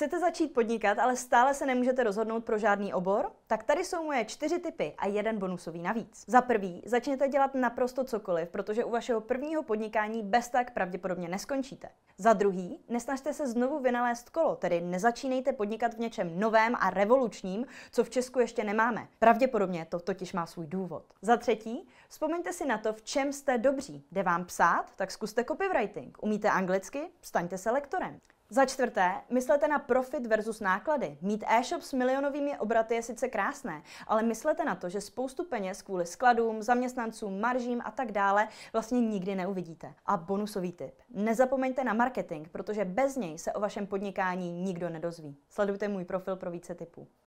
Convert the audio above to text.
Chcete začít podnikat, ale stále se nemůžete rozhodnout pro žádný obor? Tak tady jsou moje čtyři typy a jeden bonusový navíc. Za prvý, začněte dělat naprosto cokoliv, protože u vašeho prvního podnikání bez tak pravděpodobně neskončíte. Za druhý, nesnažte se znovu vynalézt kolo, tedy nezačínejte podnikat v něčem novém a revolučním, co v Česku ještě nemáme. Pravděpodobně to totiž má svůj důvod. Za třetí, vzpomeňte si na to, v čem jste dobří. Jde vám psát? Tak zkuste copywriting. Umíte anglicky? Staňte se lektorem. Za čtvrté, myslete na profit versus náklady. Mít e-shop s milionovými obraty je sice krásné, ale myslete na to, že spoustu peněz kvůli skladům, zaměstnancům, maržím a tak dále vlastně nikdy neuvidíte. A bonusový tip. Nezapomeňte na marketing, protože bez něj se o vašem podnikání nikdo nedozví. Sledujte můj profil pro více tipů.